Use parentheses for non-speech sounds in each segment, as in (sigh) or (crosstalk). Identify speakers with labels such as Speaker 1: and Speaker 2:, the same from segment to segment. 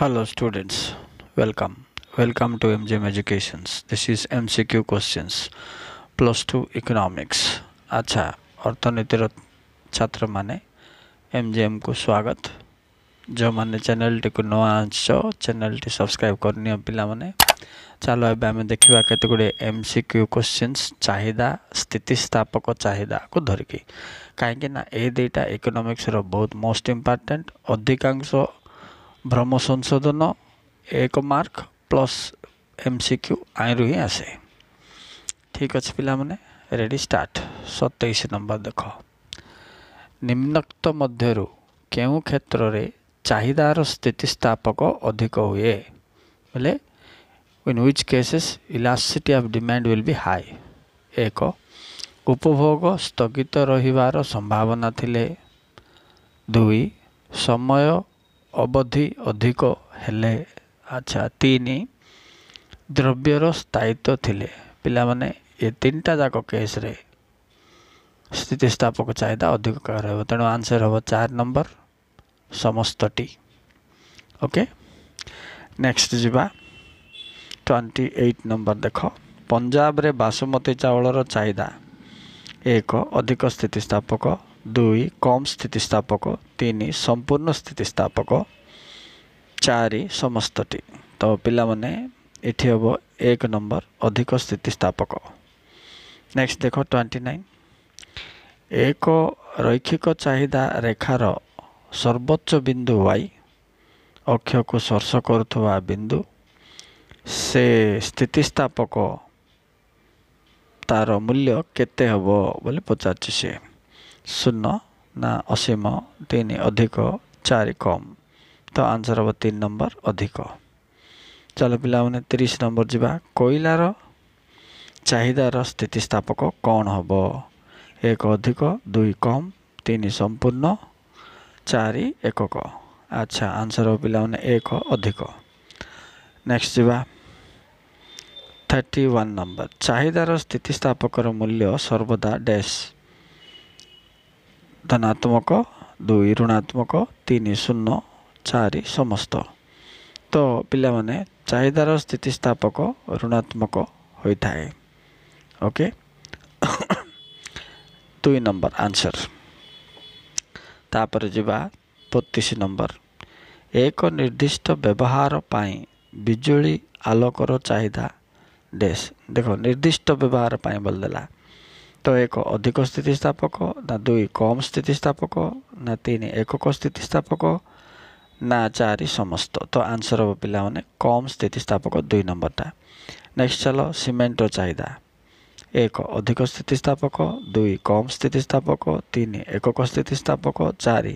Speaker 1: Hello students, welcome. Welcome to MGM Educations. This is MCQ questions plus two economics. আচ্ছা অর্থনীতির ছাত্রମାନେ MGMକୁ ସ୍ୱାଗତ ଯେଉଁମାନେ ଚ୍ୟାନେଲଟିକୁ ନୂଆ ଆସିଛ ଚ୍ୟାନେଲଟି ସବସ୍କ୍ରାଇବ୍ କରିନିଅ ପିଲାମାନେ ଚାଲ ଏବେ ଆମେ ଦେଖିବା କେତେ ଗୁଡ଼ିଏ ଏମ୍ ସି କ୍ୟୁ କୋଶ୍ଚିନ୍ସ ଚାହିଦା ସ୍ଥିତିସ୍ଥାପକ ଚାହିଦାକୁ ଧରିକି କାହିଁକିନା ଏ ଦୁଇଟା ଇକୋନୋମିକ୍ସର ବହୁତ ମୋଷ୍ଟ ଇମ୍ପୋର୍ଟାଣ୍ଟ ଅଧିକାଂଶ ଭ୍ରମ ସଂଶୋଧନ ଏକ mark plus M C Q ଆଇଁରୁ ହିଁ ଆସେ ଠିକ୍ ଅଛି ପିଲାମାନେ ରେଡ଼ି ଷ୍ଟାର୍ଟ ସତେଇଶ ନମ୍ବର ଦେଖ ନିମ୍ନକ୍ତ ମଧ୍ୟରୁ କେଉଁ କ୍ଷେତ୍ରରେ ଚାହିଦାର ସ୍ଥିତିସ୍ଥାପକ ଅଧିକ ହୁଏ ବୋଲେ in which cases elasticity of demand will be high ଏକ ଉପଭୋଗ ସ୍ଥଗିତ ରହିବାର ସମ୍ଭାବନା ଥିଲେ ଦୁଇ ସମୟ ଅବଧି ଅଧିକ ହେଲେ ଆଚ୍ଛା ତିନି ଦ୍ରବ୍ୟର ସ୍ଥାୟିତ୍ୱ ଥିଲେ ପିଲାମାନେ ଏ ତିନିଟା ଯାକ କେସ୍ରେ ସ୍ଥିତିସ୍ଥାପକ ଚାହିଦା ଅଧିକ କାହାର ହେବ ତେଣୁ ଆନ୍ସର୍ ହେବ ଚାରି ନମ୍ବର ସମସ୍ତଟି ଓକେ ନେକ୍ସଟ ଯିବା ଟ୍ୱେଣ୍ଟି ଏଇଟ୍ ନମ୍ବର ଦେଖ ପଞ୍ଜାବରେ ବାସୁମତୀ ଚାଉଳର ଚାହିଦା ଏକ ଅଧିକ ସ୍ଥିତିସ୍ଥାପକ ଦୁଇ କମ୍ ସ୍ଥିତିସ୍ଥାପକ ତିନି ସମ୍ପୂର୍ଣ୍ଣ ସ୍ଥିତିସ୍ଥାପକ ଚାରି ସମସ୍ତଟି ତ ପିଲାମାନେ ଏଠି ହେବ ଏକ ନମ୍ବର ଅଧିକ ସ୍ଥିତିସ୍ଥାପକ ନେକ୍ସଟ ଦେଖ ଟ୍ୱେଣ୍ଟି ନାଇନ୍ ଏକ ରୈକ୍ଷିକ ଚାହିଦା ରେଖାର ସର୍ବୋଚ୍ଚ ବିନ୍ଦୁ ୱାଇ ଅକ୍ଷକୁ ସ୍ପର୍ଶ କରୁଥିବା ବିନ୍ଦୁ ସେ ସ୍ଥିତିସ୍ଥାପକ ତା'ର ମୂଲ୍ୟ କେତେ ହେବ ବୋଲି ପଚାରୁଛି ସିଏ शून्य असीम तीन अधिक चार कम त आन्सर हम तीन नम्बर अधिक चल पाने तीस नम्बर जुवा कहिलार चाहिदार स्थिति स्थापक हम एक अधिक दुई कम तीन सम्पूर्ण चार एकक अच्छा आन्सर हम पाने एक अधिक नेक्स्ट जुवा थर्टी वन नम्बर चाहिदार स्थिति मूल्य सर्वदा डैश ଧନାତ୍ମକ ଦୁଇ ଋଣାତ୍ମକ ତିନି ଶୂନ ଚାରି ସମସ୍ତ ତ ପିଲାମାନେ ଚାହିଦାର ସ୍ଥିତିସ୍ଥାପକ ଋଣାତ୍ମକ ହୋଇଥାଏ ଓକେ ଦୁଇ ନମ୍ବର ଆନ୍ସର୍ ତାପରେ ଯିବା ବତିଶ ନମ୍ବର ଏକ ନିର୍ଦ୍ଦିଷ୍ଟ ବ୍ୟବହାର ପାଇଁ ବିଜୁଳି ଆଲୋକର ଚାହିଦା ଡେସ୍ ଦେଖ ନିର୍ଦ୍ଦିଷ୍ଟ ବ୍ୟବହାର ପାଇଁ ବୋଲିଦେଲା ତ ଏକ ଅଧିକ ସ୍ଥିତି ସ୍ଥାପକ ନା ଦୁଇ କମ୍ ସ୍ଥିତି ସ୍ଥାପକ ନା ତିନି ଏକକ ସ୍ଥିତି ସ୍ଥାପକ ନା ଚାରି ସମସ୍ତ ତ ଆନ୍ସର ହେବ ପିଲାମାନେ କମ୍ ସ୍ଥିତି ସ୍ଥାପକ ଦୁଇ ନମ୍ବରଟା ନେକ୍ସଟ୍ ଚାଲ ସିମେଣ୍ଟର ଚାହିଦା ଏକ ଅଧିକ ସ୍ଥିତି ସ୍ଥାପକ ଦୁଇ କମ୍ ସ୍ଥିତି ସ୍ଥାପକ ତିନି ଏକକ ସ୍ଥିତି ସ୍ଥାପକ ଚାରି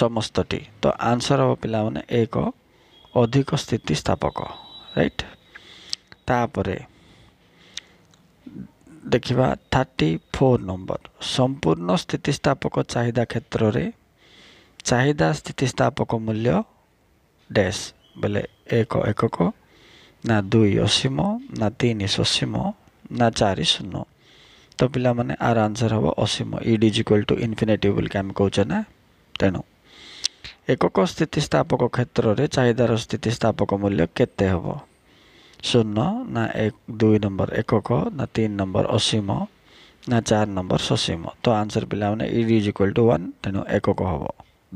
Speaker 1: ସମସ୍ତଟି ତ ଆନ୍ସର ହେବ ପିଲାମାନେ ଏକ ଅଧିକ ସ୍ଥିତି ସ୍ଥାପକ ରାଇଟ୍ ତାପରେ ଦେଖିବା ଥାର୍ଟି ଫୋର୍ ନମ୍ବର ସମ୍ପୂର୍ଣ୍ଣ ସ୍ଥିତିସ୍ଥାପକ ଚାହିଦା କ୍ଷେତ୍ରରେ ଚାହିଦା ସ୍ଥିତିସ୍ଥାପକ ମୂଲ୍ୟ ଡେସ୍ ବୋଲେ ଏକ ଏକକ ନା ଦୁଇ ଅସୀମ ନା ତିନି ସସୀମ ନା ଚାରି ଶୂନ ତ ପିଲାମାନେ ଆର ଆନ୍ସର୍ ହେବ ଅସୀମ Ed is equal to infinity ବୋଲିକି ଆମେ କହୁଛେ ନା ତେଣୁ ଏକକ ସ୍ଥିତିସ୍ଥାପକ କ୍ଷେତ୍ରରେ ଚାହିଦାର ସ୍ଥିତିସ୍ଥାପକ ମୂଲ୍ୟ କେତେ ହେବ ଶୂନ ନା ଏକ ଦୁଇ ନମ୍ବର ଏକକ ନା ତିନି ନମ୍ବର ଅସୀମ ନା ଚାରି ନମ୍ବର ସସୀମ ତ ଆନ୍ସର୍ ପିଲାମାନେ E is equal to one ତେଣୁ ଏକକ ହେବ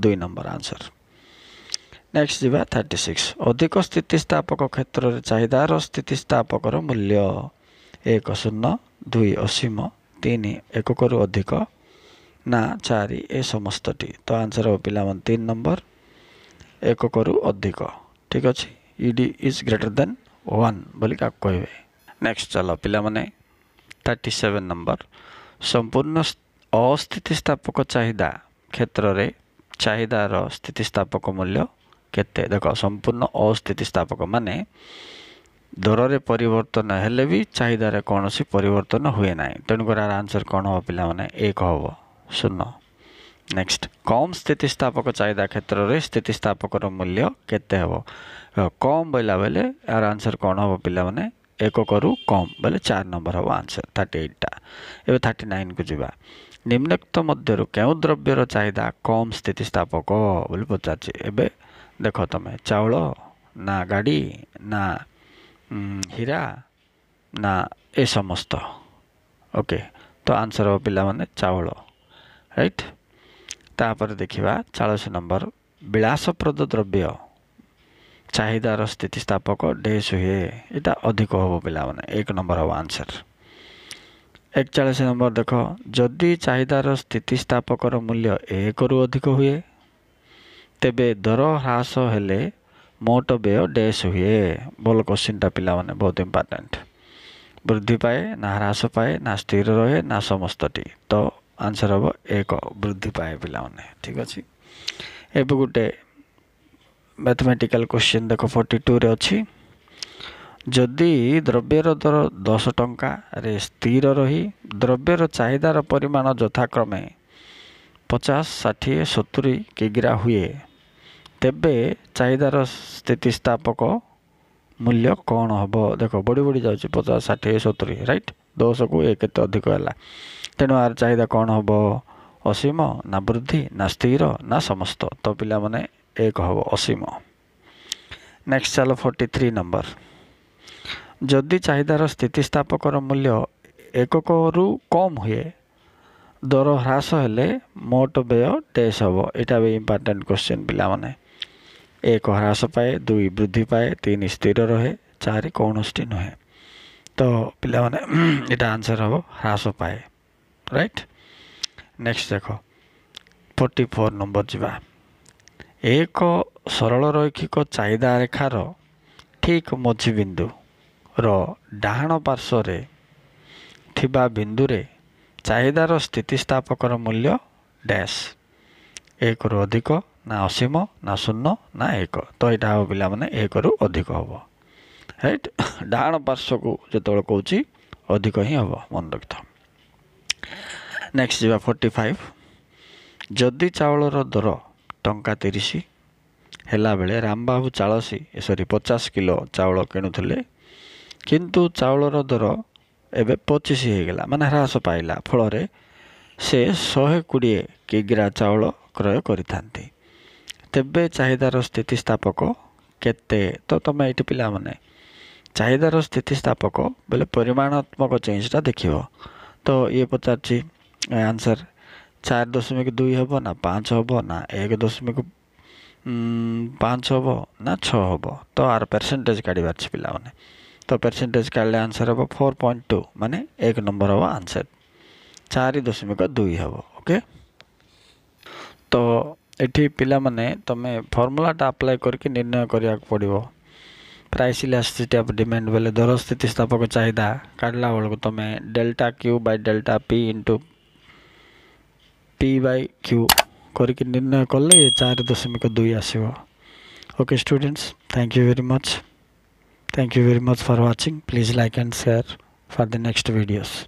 Speaker 1: ଦୁଇ ନମ୍ବର ଆନ୍ସର୍ ନେକ୍ସଟ୍ ଯିବା ଥାର୍ଟି ସିକ୍ସ ଅଧିକ ସ୍ଥିତିସ୍ଥାପକ କ୍ଷେତ୍ରରେ ଚାହିଦାର ସ୍ଥିତିସ୍ଥାପକର ମୂଲ୍ୟ ଏକ ଶୂନ ଦୁଇ ଅସୀମ ତିନି ଏକକରୁ ଅଧିକ ନା ଚାରି ଏ ସମସ୍ତଟି ତ ଆନ୍ସର୍ ହେବ ପିଲାମାନେ ତିନି ନମ୍ବର ଏକକରୁ ଅଧିକ ଠିକ୍ ଅଛି E D is greater than one ବୋଲି କାହାକୁ କହିବେ ନେକ୍ସଟ ଚାଲ ପିଲାମାନେ ଥାର୍ଟି ସେଭେନ୍ ନମ୍ବର ସମ୍ପୂର୍ଣ୍ଣ ଅସ୍ଥିତିସ୍ଥାପକ ଚାହିଦା କ୍ଷେତ୍ରରେ ଚାହିଦାର ସ୍ଥିତିସ୍ଥାପକ ମୂଲ୍ୟ କେତେ ଦେଖ ସମ୍ପୂର୍ଣ୍ଣ ଅସ୍ଥିତି ସ୍ଥାପକ ମାନେ ଦରରେ ପରିବର୍ତ୍ତନ ହେଲେ ବି ଚାହିଦାରେ କୌଣସି ପରିବର୍ତ୍ତନ ହୁଏ ନାହିଁ ତେଣୁକରି ଏହାର ଆନ୍ସର କ'ଣ ହେବ ପିଲାମାନେ ଏକ ହେବ ଶୂନ ନେକ୍ସଟ କମ୍ ସ୍ଥିତିସ୍ଥାପକ ଚାହିଦା କ୍ଷେତ୍ରରେ ସ୍ଥିତିସ୍ଥାପକର ମୂଲ୍ୟ କେତେ ହେବ କମ୍ ବୋଇଲା ବେଲେ ଏହାର ଆନ୍ସର୍ କ'ଣ ହେବ ପିଲାମାନେ ଏକ କରୁ କମ୍ ବୋଇଲେ ଚାରି ନମ୍ବର ହେବ ଆନ୍ସର୍ ଥାର୍ଟି ଏଇଟ୍ଟା ଏବେ ଥାର୍ଟି ନାଇନ୍କୁ ଯିବା ନିମ୍ନକ୍ତ ମଧ୍ୟରୁ କେଉଁ ଦ୍ରବ୍ୟର ଚାହିଦା କମ୍ ସ୍ଥିତିସ୍ଥାପକ ବୋଲି ପଚାରୁଛି ଏବେ ଦେଖ ତୁମେ ଚାଉଳ ନା ଗାଡ଼ି ନା ହୀରା ନା ଏ ସମସ୍ତ ଓକେ ତ ଆନ୍ସର୍ ହେବ ପିଲାମାନେ ଚାଉଳ ରାଇଟ୍ right? ତାପରେ ଦେଖିବା ଚାଳିଶ ନମ୍ବର ବିଳାସପ୍ରଦ ଦ୍ରବ୍ୟ ଚାହିଦାର ସ୍ଥିତିସ୍ଥାପକ ଡେସ୍ ହୁଏ ଏଇଟା ଅଧିକ ହେବ ପିଲାମାନେ ଏକ ନମ୍ବର ହେବ ଆନ୍ସର୍ ଏକଚାଳିଶ ନମ୍ବର ଦେଖ ଯଦି ଚାହିଦାର ସ୍ଥିତିସ୍ଥାପକର ମୂଲ୍ୟ ଏକରୁ ଅଧିକ ହୁଏ ତେବେ ଦର ହ୍ରାସ ହେଲେ ମୋଟ ବ୍ୟୟ ଡେସ୍ ହୁଏ ଭଲ କୋଶ୍ଚିନ୍ଟା ପିଲାମାନେ ବହୁତ ଇମ୍ପୋର୍ଟାଣ୍ଟ ବୃଦ୍ଧି ପାଏ ନା ହ୍ରାସ ପାଏ ନା ସ୍ଥିର ରହେ ନା ସମସ୍ତଟି ତ ଆନ୍ସର୍ ହେବ ଏକ ବୃଦ୍ଧି ପାଏ ପିଲାମାନେ ଠିକ୍ ଅଛି ଏବେ ଗୋଟେ ମ୍ୟାଥମେଟିକାଲ୍ କୋଶ୍ଚିନ୍ ଦେଖ ଫର୍ଟି ଟୁରେ ଅଛି ଯଦି ଦ୍ରବ୍ୟର ଦର ଦଶ ଟଙ୍କାରେ ସ୍ଥିର ରହି ଦ୍ରବ୍ୟର ଚାହିଦାର ପରିମାଣ ଯଥାକ୍ରମେ ପଚାଶ ଷାଠିଏ ସତୁରି କିଗ୍ରା ହୁଏ ତେବେ ଚାହିଦାର ସ୍ଥିତିସ୍ଥାପକ ମୂଲ୍ୟ କ'ଣ ହେବ ଦେଖ ବଢ଼ି ବଢ଼ି ଯାଉଛି ପଚାଶ ଷାଠିଏ ସତୁରି ରାଇଟ୍ ଦଶକୁ ଏକ କେତେ ଅଧିକ ହେଲା ତେଣୁ ଆର ଚାହିଦା କ'ଣ ହେବ ଅସୀମ ନା ବୃଦ୍ଧି ନା ସ୍ଥିର ନା ସମସ୍ତ ତ ପିଲାମାନେ ଏକ ହେବ ଅସୀମ ନେକ୍ସଟ ଚାଲ ଫର୍ଟି ଥ୍ରୀ ନମ୍ବର ଯଦି ଚାହିଦାର ସ୍ଥିତି ସ୍ଥାପକର ମୂଲ୍ୟ ଏକକରୁ କମ୍ ହୁଏ ଦର ହ୍ରାସ ହେଲେ ମୋଟ ବ୍ୟୟ ଟେସ୍ ହେବ ଏଇଟା ବି ଇମ୍ପୋର୍ଟାଣ୍ଟ କ୍ୱେଶ୍ଚିନ୍ ପିଲାମାନେ ଏକ ହ୍ରାସ ପାଏ ଦୁଇ ବୃଦ୍ଧି ପାଏ ତିନି ସ୍ଥିର ରହେ ଚାରି କୌଣସିଟି ନୁହେଁ तो पाने आंसर हम ह्रास पाए रईट नेक्स्ट देख फोर्टी फोर नंबर जवा एक सरल रैखिक चाहदा रेखार ठीक मझीबिंदु डाण पार्श्वे बिंदुरे चाहदार स्थितिस्थापकर मूल्य डैश एक रु अधिक ना असीम ना शून्य ना एक तो यहाँ पे एक रु अधिक हाँ ରାଇଟ୍ (laughs) ଡାହାଣ ପାର୍ଶ୍ୱକୁ ଯେତେବେଳେ କହୁଛି ଅଧିକ ହିଁ ହେବ ମନେ ରଖିଥାଉ ନେକ୍ସଟ୍ ଯିବା ଫର୍ଟି ଫାଇଭ୍ ଯଦି ଚାଉଳର ଦର ଟଙ୍କା ତିରିଶ ହେଲାବେଳେ ରାମବାବୁ ଚାଳିଶ ଏ ସରି ପଚାଶ କିଲୋ ଚାଉଳ କିଣୁଥିଲେ କିନ୍ତୁ ଚାଉଳର ଦର ଏବେ ପଚିଶ ହୋଇଗଲା ମାନେ ହ୍ରାସ ପାଇଲା ଫଳରେ ସେ ଶହେ କୋଡ଼ିଏ କିଗ୍ରା ଚାଉଳ କ୍ରୟ କରିଥାନ୍ତି ତେବେ ଚାହିଦାର ସ୍ଥିତିସ୍ଥାପକ କେତେ ତ ତୁମେ ଏଇଠି ପିଲାମାନେ चाहदार स्थितिस्थापक बोले परिमाणात्मक चेजटा देख तो ये पचार आंसर चार दशमिक दुई हम ना पाँच हम ना एक दशमिक पाँच हम ना छह तो आर परसेंटेज काढ़ पे तो परसेंटेज काढ़ आंसर हम फोर पॉइंट टू मान एक नंबर हम आंसर चार दशमिक दुई हे ओके तो ये पिला तुम फर्मूलाटा अप्लाई करके निर्णय करा पड़ो प्राइस इलास्टिसिटी ऑफ डिमांड बोले दर स्थितिस्थापक चाहिदा काढ़ला को तुम्हें delta Q by delta P into P by Q करके निर्णय कले चार दशमिक दुई आसो okay students thank you very much thank you very much for watching please like and share for the next videos